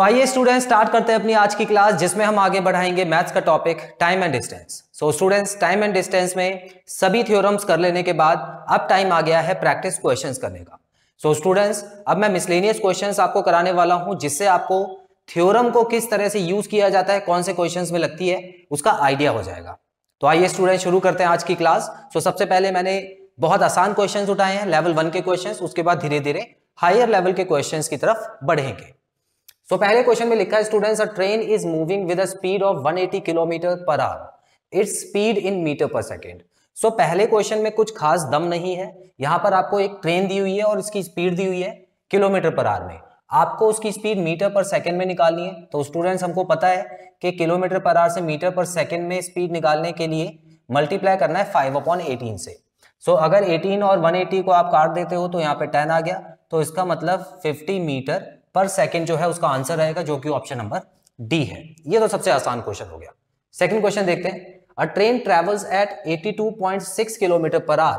तो आइए students start करते हैं अपनी आज की क्लास जिसमें हम आगे बढ़ाएंगे मैथ्स का topic time and distance so students time and distance में सभी थ्योरम्स कर लेने के बाद अब टाइम आ गया है प्रैक्टिस क्वेश्चंस करने का सो so, स्टूडेंट्स अब मैं मिसलेनियस क्वेश्चंस आपको कराने वाला हूं जिससे आपको थ्योरम को किस तरह से यूज किया जाता है कौन से क्वेश्चन में लगती है उसका आइडिया हो जाएगा तो आइए स्टूडेंट शुरू करते हैं आज की क्लास सो so, सबसे पहले मैंने बहुत आसान क्वेश्चन उठाए हैं लेवल वन के क्वेश्चन उसके बाद धीरे धीरे हायर लेवल के क्वेश्चन की तरफ बढ़ेंगे तो पहले क्वेश्चन में लिखा है students a train is moving with a speed of 180 kilometre per hour its speed in metre per second so पहले क्वेश्चन में कुछ खास दम नहीं है यहां पर आपको एक ट्रेन दी हुई है और इसकी स्पीड दी हुई है किलोमीटर पर आवर में आपको उसकी स्पीड मीटर पर सेकंड में निकालनी है तो स्टूडेंट्स हमको पता है कि किलोमीटर पर आवर से मीटर पर सेकंड में स्पीड निकालने के लिए मल्टीप्लाई करना है फाइव अपॉन एटीन से सो so, अगर 18 और 180 को आप काट देते हो तो यहाँ पे 10 आ गया तो इसका मतलब 50 मीटर पर सेकेंड जो है उसका आंसर रहेगा जो कि ऑप्शन नंबर डी है ये तो सबसे आसान क्वेश्चन हो गया सेकेंड क्वेश्चन देखते हैं a train travels at 82.6 kilometre per hour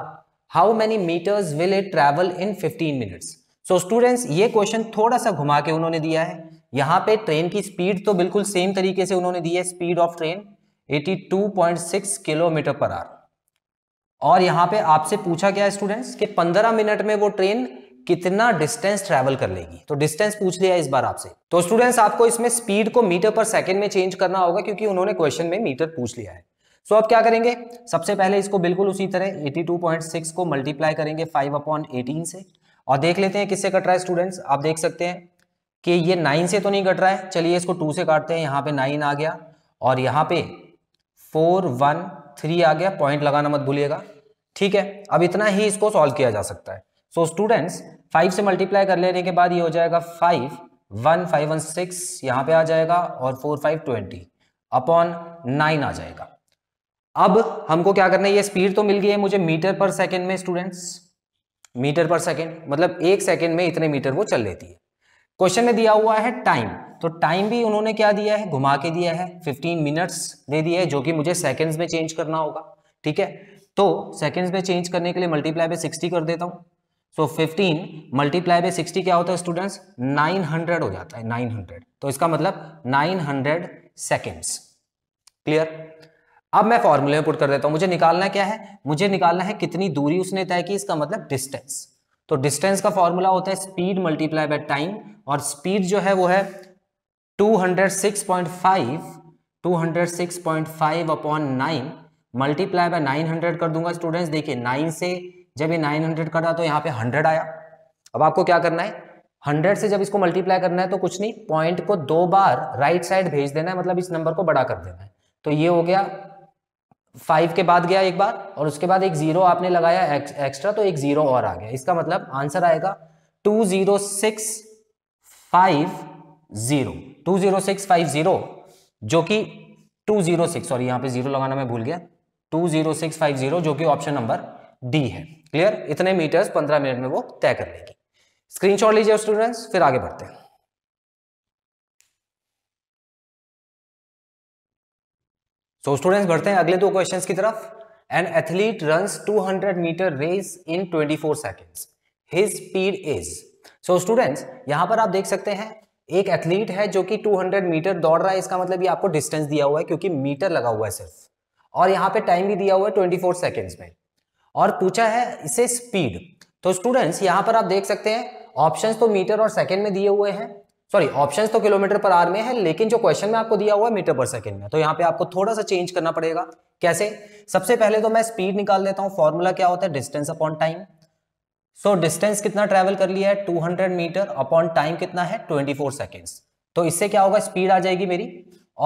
how many metres will it travel in 15 minutes so students ये क्वेश्चन थोड़ा सा घुमा के उन्होंने दिया है यहाँ पे ट्रेन की स्पीड तो बिल्कुल सेम तरीके से उन्होंने दी है speed of train 82.6 kilometre per hour और यहाँ पे आपसे पूछा गया स्टूडेंट्स कि 15 मिनट में वो ट्रेन कितना डिस्टेंस ट्रेवल कर लेगी तो डिस्टेंस पूछ लिया इस बार आपसे तो स्टूडेंट्स आपको इसमें स्पीड को मीटर पर सेकेंड में चेंज करना होगा क्योंकि उन्होंने क्वेश्चन में मीटर पूछ लिया है सो so, आप क्या करेंगे सबसे पहले इसको बिल्कुल उसी तरह 82.6 को मल्टीप्लाई करेंगे 5 अपॉन एटीन से और देख लेते हैं किससे कट रहा है स्टूडेंट्स आप देख सकते हैं कि ये नाइन से तो नहीं कट रहा है चलिए इसको टू से काटते हैं यहाँ पे नाइन आ गया और यहाँ पे फोर वन थ्री आ गया पॉइंट लगाना मत भूलिएगा ठीक है अब इतना ही इसको सॉल्व किया जा सकता है सो स्टूडेंट्स फाइव से मल्टीप्लाई कर लेने के बाद ये हो जाएगा five one five one six यहाँ पे आ जाएगा और four five twenty upon nine आ जाएगा अब हमको क्या करना है ये स्पीड तो मिल गई है मुझे मीटर पर सेकेंड में स्टूडेंट्स मीटर पर सेकेंड मतलब एक सेकेंड में इतने मीटर वो चल लेती है क्वेश्चन में दिया हुआ है टाइम तो टाइम भी उन्होंने क्या दिया है घुमा के दिया है 15 मिनट्स दे दिए है जो कि मुझे सेकंड्स में चेंज करना होगा ठीक है तो सेकंड्स में चेंज करने के लिए मल्टीप्लाई बाय 60 कर देता हूँ so fifteen multiply by sixty क्या होता है स्टूडेंट्स नाइन हंड्रेड हो जाता है नाइन हंड्रेड तो इसका मतलब नाइन हंड्रेड सेकेंड्स क्लियर अब मैं फॉर्मूले में पुट कर देता हूं मुझे निकालना क्या है मुझे निकालना है कितनी दूरी उसने तय की इसका मतलब डिस्टेंस तो डिस्टेंस का फॉर्मूला होता है स्पीड मल्टीप्लाई बाय टाइम और स्पीड जो है वो है 206.5 206.5 अपॉन 9 मल्टीप्लाई बाय 900 कर दूंगा स्टूडेंट्स देखिए 9 से जब ये 900 कटा तो यहाँ पे 100 आया अब आपको क्या करना है 100 से जब इसको मल्टीप्लाई करना है तो कुछ नहीं पॉइंट को दो बार राइट साइड भेज देना है मतलब इस नंबर को बड़ा कर देना है तो ये हो गया फाइव के बाद गया एक बार और उसके बाद एक जीरो आपने लगाया एक, एक्स्ट्रा तो एक जीरो और आ गया इसका मतलब आंसर आएगा two zero six five zero two zero six five zero जो कि टू जीरो सिक्स सॉरी यहाँ पे जीरो लगाना मैं भूल गया two zero six five zero जो कि ऑप्शन नंबर डी है क्लियर इतने मीटर्स पंद्रह मिनट में वो तय कर लेगी स्क्रीनशॉट लीजिए स्टूडेंट्स फिर आगे बढ़ते हैं सो so, स्टूडेंट्स बढ़ते हैं अगले दो क्वेश्चंस की तरफ an athlete runs 200 metre race in 24 seconds his speed is so students यहां पर आप देख सकते हैं एक एथलीट है जो कि 200 मीटर दौड़ रहा है इसका मतलब ये आपको डिस्टेंस दिया हुआ है क्योंकि मीटर लगा हुआ है सिर्फ और यहाँ पे टाइम भी दिया हुआ है 24 सेकंड्स में और पूछा है इसे स्पीड तो स्टूडेंट्स यहां पर आप देख सकते हैं ऑप्शंस तो मीटर और सेकंड में दिए हुए हैं सॉरी ऑप्शंस तो किलोमीटर पर आर में है लेकिन जो क्वेश्चन में आपको दिया हुआ है मीटर पर सेकंड में तो यहाँ पे आपको थोड़ा सा चेंज करना पड़ेगा कैसे सबसे पहले तो मैं स्पीड निकाल देता हूँ फॉर्मूला क्या होता है distance upon time so distance कितना ट्रेवल कर लिया है टू मीटर अपॉन टाइम कितना है ट्वेंटी सेकेंड्स तो इससे क्या होगा स्पीड आ जाएगी मेरी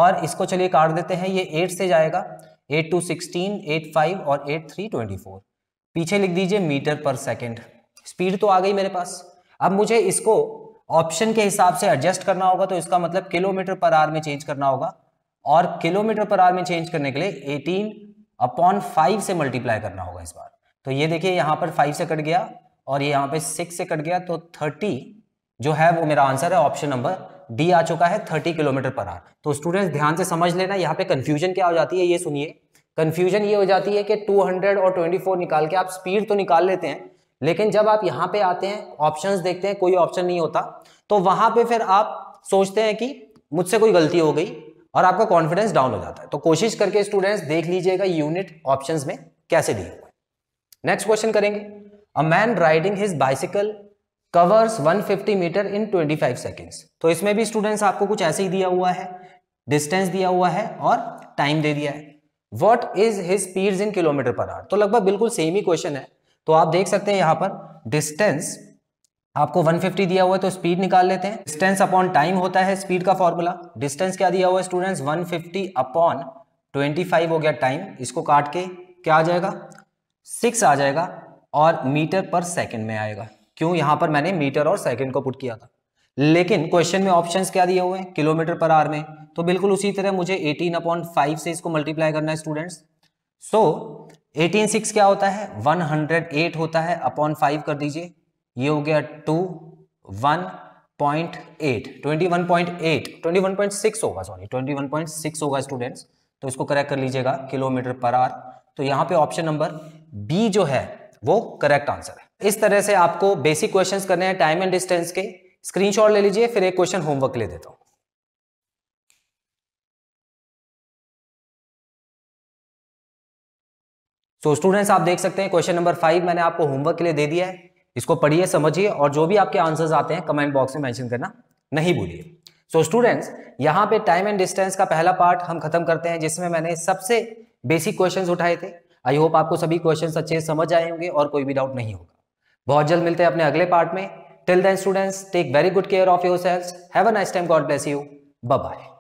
और इसको चलिए काट देते हैं ये एट से जाएगा eight two sixteen eight five और एट थ्री ट्वेंटी फोर पीछे लिख दीजिए मीटर पर सेकेंड स्पीड तो आ गई मेरे पास अब मुझे इसको ऑप्शन के हिसाब से एडजस्ट करना होगा तो इसका मतलब किलोमीटर पर आर में चेंज करना होगा और किलोमीटर पर आर में चेंज करने के लिए 18 अपॉन फाइव से मल्टीप्लाई करना होगा इस बार तो ये देखिए यहाँ पर फाइव से कट गया और ये यहाँ पे सिक्स से कट गया तो थर्टी जो है वो मेरा आंसर है ऑप्शन नंबर डी आ चुका है थर्टी किलोमीटर पर आर तो स्टूडेंट्स ध्यान से समझ लेना यहाँ पे कन्फ्यूजन क्या हो जाती है ये सुनिए कन्फ्यूजन ये हो जाती है कि 200 और 24 निकाल के आप स्पीड तो निकाल लेते हैं लेकिन जब आप यहाँ पे आते हैं ऑप्शंस देखते हैं कोई ऑप्शन नहीं होता तो वहां पे फिर आप सोचते हैं कि मुझसे कोई गलती हो गई और आपका कॉन्फिडेंस डाउन हो जाता है तो कोशिश करके स्टूडेंट्स देख लीजिएगा यूनिट ऑप्शन में कैसे दिए हुए नेक्स्ट क्वेश्चन करेंगे a man riding his bicycle covers 150 metre in 25 seconds तो इसमें भी स्टूडेंट्स आपको कुछ ऐसे ही दिया हुआ है डिस्टेंस दिया हुआ है और टाइम दे दिया है what is his speed in kilometre per hour तो लगभग बिल्कुल सेम ही क्वेश्चन है तो आप देख सकते हैं यहां पर डिस्टेंस आपको 150 दिया हुआ है तो स्पीड निकाल लेते हैं डिस्टेंस अपॉन टाइम होता है स्पीड का फॉर्मूला डिस्टेंस क्या दिया हुआ है स्टूडेंट्स 150 अपॉन 25 हो गया टाइम इसको काट के क्या आ जाएगा सिक्स आ जाएगा और मीटर पर सेकंड में आएगा क्यों यहां पर मैंने मीटर और सेकंड को पुट किया था लेकिन क्वेश्चन में ऑप्शंस क्या दिए हुए हैं किलोमीटर पर आर में तो बिल्कुल उसी तरह मुझे 18 अपॉन फाइव से इसको मल्टीप्लाई करना है स्टूडेंट्स सो एटीन सिक्स क्या होता है 108 होता है अपॉन फाइव कर दीजिए ये हो गया two one point eight twenty one point eight twenty one point six होगा sorry twenty one point six होगा स्टूडेंट्स तो इसको करेक्ट कर लीजिएगा किलोमीटर पर आर तो यहाँ पे ऑप्शन नंबर बी जो है वो करेक्ट आंसर है इस तरह से आपको बेसिक क्वेश्चंस करने हैं टाइम एंड डिस्टेंस के स्क्रीनशॉट ले लीजिए फिर एक क्वेश्चन होमवर्क ले देता हूं सो so, स्टूडेंट्स आप देख सकते हैं क्वेश्चन नंबर फाइव मैंने आपको होमवर्क के लिए दे दिया है इसको पढ़िए समझिए और जो भी आपके आंसर्स आते हैं कमेंट बॉक्स में मेंशन करना नहीं भूलिए सो स्टूडेंट्स यहाँ पे टाइम एंड डिस्टेंस का पहला पार्ट हम खत्म करते हैं जिसमें मैंने सबसे बेसिक क्वेश्चंस उठाए थे आई होप आपको सभी क्वेश्चंस अच्छे से समझ आए होंगे और कोई भी डाउट नहीं होगा बहुत जल्द मिलते हैं अपने अगले पार्ट में Till then students, take very good care of yourselves. Have a nice time. God bless you. Bye-bye.